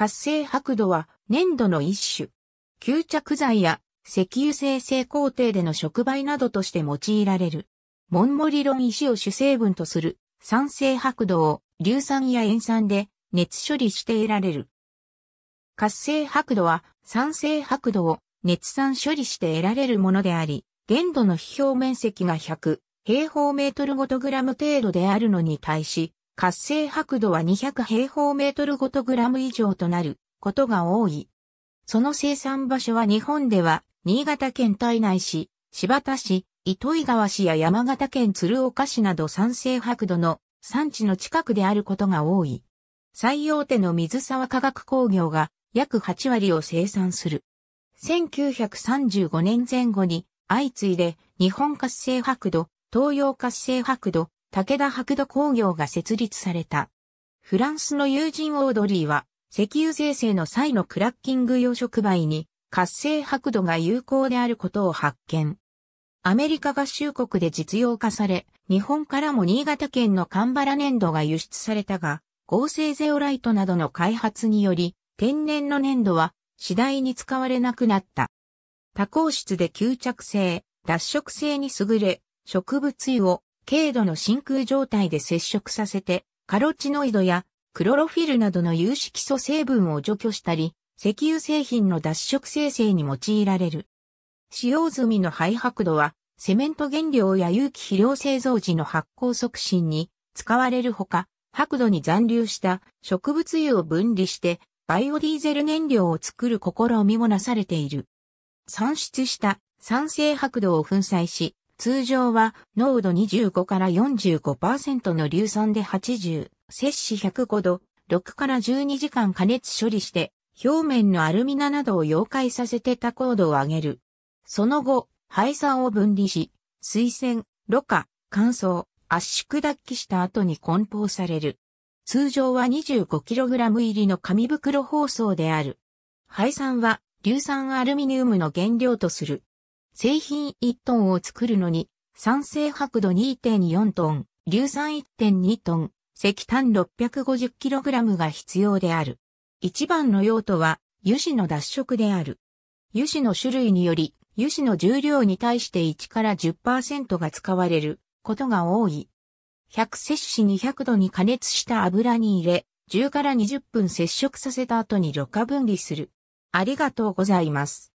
活性白土は粘土の一種。吸着剤や石油生成工程での触媒などとして用いられる。モンモリロン石を主成分とする酸性白土を硫酸や塩酸で熱処理して得られる。活性白土は酸性白土を熱酸処理して得られるものであり、限度の批評面積が100平方メートルごとグラム程度であるのに対し、活性白土は200平方メートルごとグラム以上となることが多い。その生産場所は日本では、新潟県体内市、柴田市、糸井川市や山形県鶴岡市など酸性白土の産地の近くであることが多い。最大手の水沢化学工業が約8割を生産する。1935年前後に相次いで日本活性白土、東洋活性白土、武田白土工業が設立された。フランスの友人オードリーは、石油税制の際のクラッキング養殖媒に活性白土が有効であることを発見。アメリカ合衆国で実用化され、日本からも新潟県のカンバラ粘土が輸出されたが、合成ゼオライトなどの開発により、天然の粘土は次第に使われなくなった。多孔質で吸着性、脱色性に優れ、植物油を軽度の真空状態で接触させて、カロチノイドやクロロフィルなどの有色素成分を除去したり、石油製品の脱色生成に用いられる。使用済みの灰白土は、セメント原料や有機肥料製造時の発酵促進に使われるほか、白土に残留した植物油を分離して、バイオディーゼル燃料を作る試みもなされている。産出した酸性白土を粉砕し、通常は濃度25から45%の硫酸で80、摂氏105度、6から12時間加熱処理して、表面のアルミナなどを溶解させて多硬度を上げる。その後、廃酸を分離し、水洗、ろ過、乾燥、圧縮脱気した後に梱包される。通常は 25kg 入りの紙袋包装である。廃酸は硫酸アルミニウムの原料とする。製品1トンを作るのに、酸性白度2.4トン、硫酸1.2トン、石炭 650kg が必要である。一番の用途は、油脂の脱色である。油脂の種類により、油脂の重量に対して1から10%が使われることが多い。100摂氏200度に加熱した油に入れ、10から20分接触させた後にろ過分離する。ありがとうございます。